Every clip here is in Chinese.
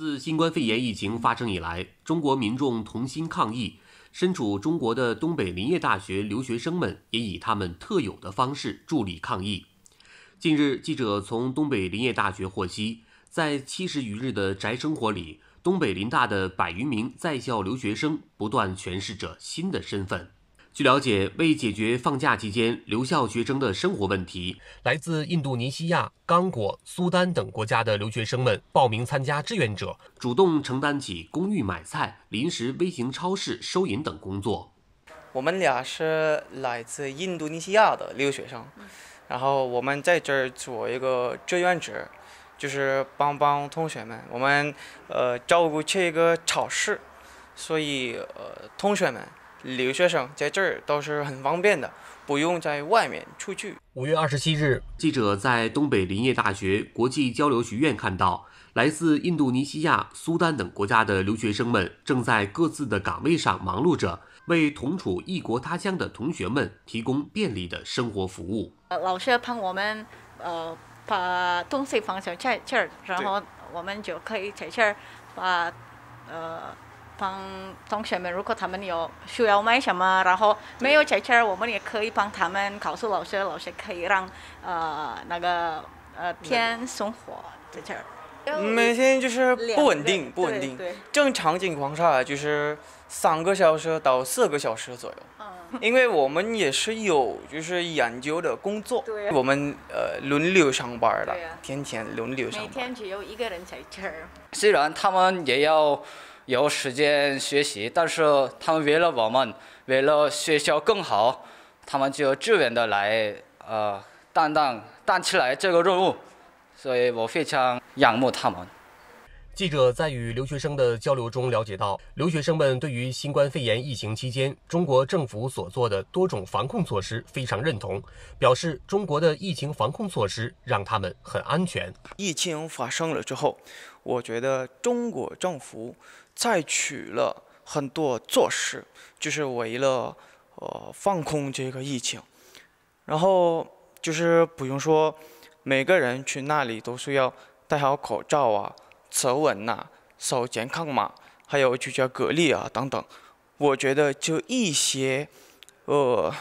自新冠肺炎疫情发生以来，中国民众同心抗疫。身处中国的东北林业大学留学生们也以他们特有的方式助力抗疫。近日，记者从东北林业大学获悉，在七十余日的宅生活里，东北林大的百余名在校留学生不断诠释着新的身份。据了解，为解决放假期间留校学生的生活问题，来自印度尼西亚、刚果、苏丹等国家的留学生们报名参加志愿者，主动承担起公寓买菜、临时微型超市收银等工作。我们俩是来自印度尼西亚的留学生，然后我们在这儿做一个志愿者，就是帮帮同学们。我们呃，照顾这个超市，所以呃，同学们。留学生在这儿倒是很方便的，不用在外面出去。五月二十七日，记者在东北林业大学国际交流学院看到，来自印度尼西亚、苏丹等国家的留学生们正在各自的岗位上忙碌着，为同处异国他乡的同学们提供便利的生活服务。呃，老师帮我们，呃，把东西放上在这儿，然后我们就可以在这儿把，呃。帮同学们，如果他们有需要买什么，然后没有钱钱儿，我们也可以帮他们。告诉老师，老师可以让呃那个呃天生货在这儿。每天就是不稳定，不稳定。正常情况下就是三个小时到四个小时左右。嗯。因为我们也是有就是研究的工作，对我们呃轮流上班的，天天轮流上班。每天只有一个人在这儿。虽然他们也要。有时间学习，但是他们为了我们，为了学校更好，他们就自愿的来呃担当担起来这个任务，所以我非常仰慕他们。记者在与留学生的交流中了解到，留学生们对于新冠肺炎疫情期间中国政府所做的多种防控措施非常认同，表示中国的疫情防控措施让他们很安全。疫情发生了之后，我觉得中国政府采取了很多措施，就是为了呃防控这个疫情，然后就是不用说，每个人去那里都是要戴好口罩啊。测温呐，扫健康码，还有居家隔离啊等等，我觉得就一些，呃，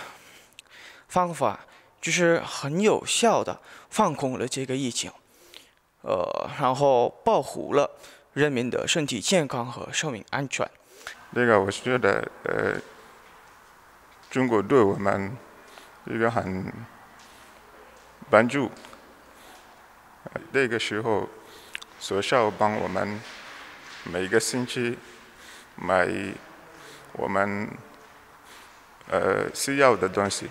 方法就是很有效的防控了这个疫情，呃，然后保护了人民的身体健康和生命安全。那个，我觉得呃，中国对我们一个很帮助，那个时候。学校帮我们每个星期买我们呃需要的东西。